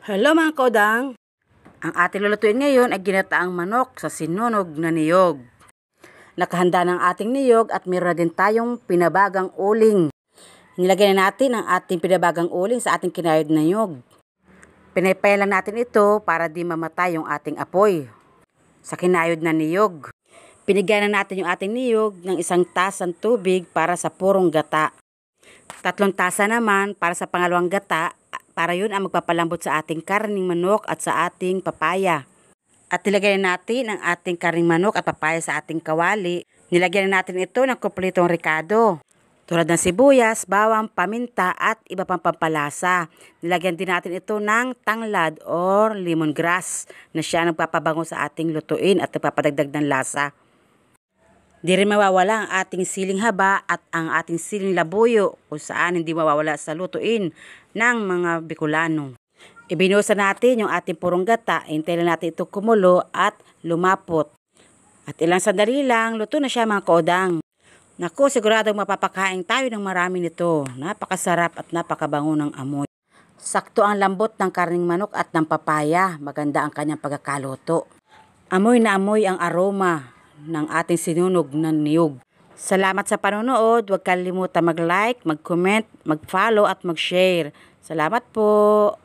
Hello mga kodang! Ang ating lulutuin ngayon ay ginataang manok sa sinunog na niyog. Nakahanda ng ating niyog at meron na din tayong pinabagang uling. Nilagay na natin ang ating pinabagang uling sa ating kinayod na niyog. Pinaypayalan natin ito para di mamatay yung ating apoy sa kinayod na niyog. Pinigyan na natin yung ating niyog ng isang tasang tubig para sa purong gata. Tatlong tasa naman para sa pangalawang gata para yun ang magpapalambot sa ating karning manok at sa ating papaya. At nilagay natin ang ating karning manok at papaya sa ating kawali. Nilagyan natin ito ng kumpletong rekado. Tulad ng sibuyas, bawang, paminta at iba pang pampalasa. Nilagyan din natin ito ng tanglad or lemongrass na siya nagpapabango sa ating lutuin at nagpapadagdag ng lasa. Di rin mawawala ang ating siling haba at ang ating siling labuyo kung saan hindi mawawala sa lutuin ng mga Bicolano. Ibinusa natin yung ating purong gata, hintayin natin ito kumulo at lumapot. At ilang sandali lang, luto na siya mga kaodang. Naku, siguradong mapapakain tayo ng marami nito. Napakasarap at napakabango ng amoy. Sakto ang lambot ng karning manok at ng papaya. Maganda ang kanyang pagkakaluto. Amoy na amoy ang aroma ng ating sinunog na niyog. Salamat sa panonood. Huwag kalimutan mag-like, mag-comment, mag-follow at mag-share. Salamat po!